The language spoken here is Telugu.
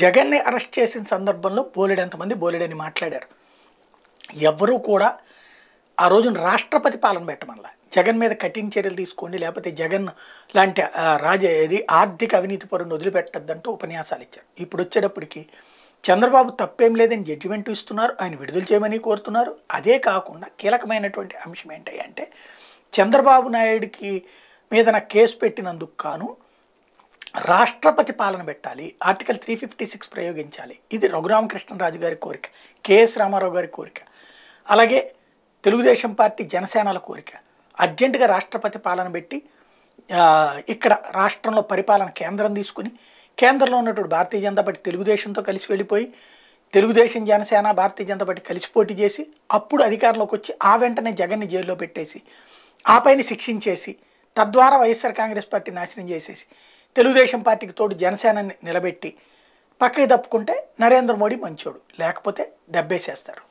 జగన్ని అరెస్ట్ చేసిన సందర్భంలో బోలెడంతమంది బోలెడని మాట్లాడారు ఎవరూ కూడా ఆ రోజున రాష్ట్రపతి పాలన పెట్టమల్లా జగన్ మీద కఠిన చర్యలు తీసుకోండి లేకపోతే జగన్ లాంటి రాజ ఇది ఆర్థిక అవినీతి పరుని వదిలిపెట్టద్దంటూ ఉపన్యాసాలు ఇచ్చారు ఇప్పుడు వచ్చేటప్పటికి చంద్రబాబు తప్పేం లేదని జడ్జిమెంట్ ఇస్తున్నారు ఆయన విడుదల చేయమని కోరుతున్నారు అదే కాకుండా కీలకమైనటువంటి అంశం ఏంటి అంటే చంద్రబాబు నాయుడికి మీద నా కేసు పెట్టినందుకు కాను రాష్ట్రపతి పాలన పెట్టాలి ఆర్టికల్ త్రీ ఫిఫ్టీ సిక్స్ ప్రయోగించాలి ఇది రఘురామకృష్ణరాజు గారి కోరిక కెఎస్ రామారావు గారి కోరిక అలాగే తెలుగుదేశం పార్టీ జనసేనల కోరిక అర్జెంటుగా రాష్ట్రపతి పాలన పెట్టి ఇక్కడ రాష్ట్రంలో పరిపాలన కేంద్రం తీసుకుని కేంద్రంలో ఉన్నటువంటి భారతీయ జనతా పార్టీ తెలుగుదేశంతో కలిసి వెళ్ళిపోయి తెలుగుదేశం జనసేన భారతీయ జనతా పార్టీ కలిసి పోటీ చేసి అప్పుడు అధికారంలోకి వచ్చి ఆ వెంటనే జగన్ని జైల్లో పెట్టేసి ఆ పైన శిక్షించేసి తద్వారా వైఎస్ఆర్ కాంగ్రెస్ పార్టీ నాశనం చేసేసి తెలుగుదేశం పార్టీకి తోడు జనసేనని నిలబెట్టి పక్కకి తప్పుకుంటే నరేంద్ర మోడీ మంచోడు లేకపోతే దెబ్బేసేస్తారు